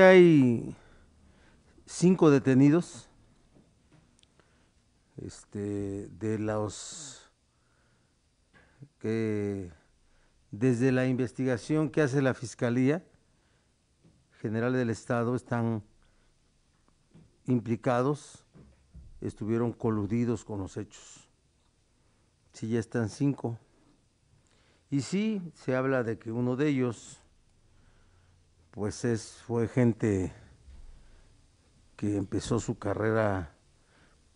hay cinco detenidos este, de los que desde la investigación que hace la Fiscalía General del Estado están implicados, estuvieron coludidos con los hechos. si ya están cinco. Y si se habla de que uno de ellos pues es, fue gente que empezó su carrera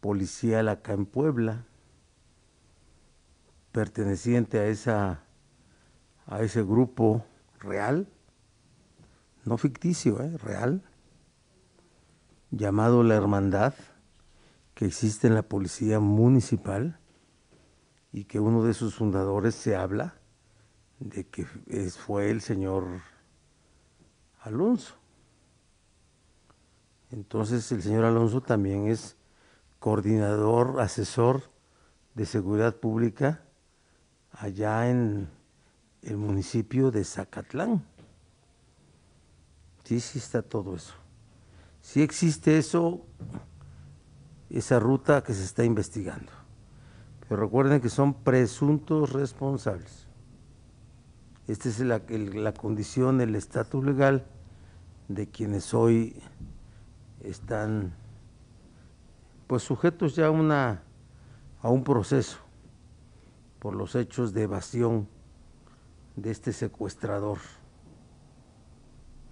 policial acá en Puebla, perteneciente a, esa, a ese grupo real, no ficticio, ¿eh? real, llamado la Hermandad, que existe en la Policía Municipal y que uno de sus fundadores se habla de que fue el señor Alonso. Entonces el señor Alonso también es coordinador, asesor de seguridad pública allá en el municipio de Zacatlán. Sí, sí está todo eso. si existe eso, esa ruta que se está investigando. Pero recuerden que son presuntos responsables. Esta es la, la condición, el estatus legal de quienes hoy están pues sujetos ya a una, a un proceso por los hechos de evasión de este secuestrador,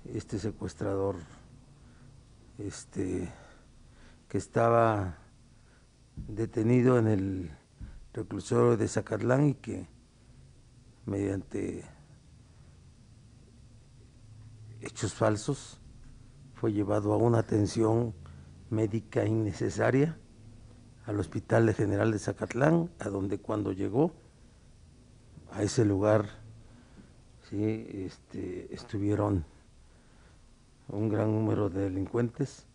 este secuestrador este, que estaba detenido en el reclusorio de Zacatlán y que mediante hechos falsos, fue llevado a una atención médica innecesaria al Hospital General de Zacatlán, a donde cuando llegó a ese lugar este, estuvieron un gran número de delincuentes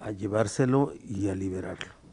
a llevárselo y a liberarlo.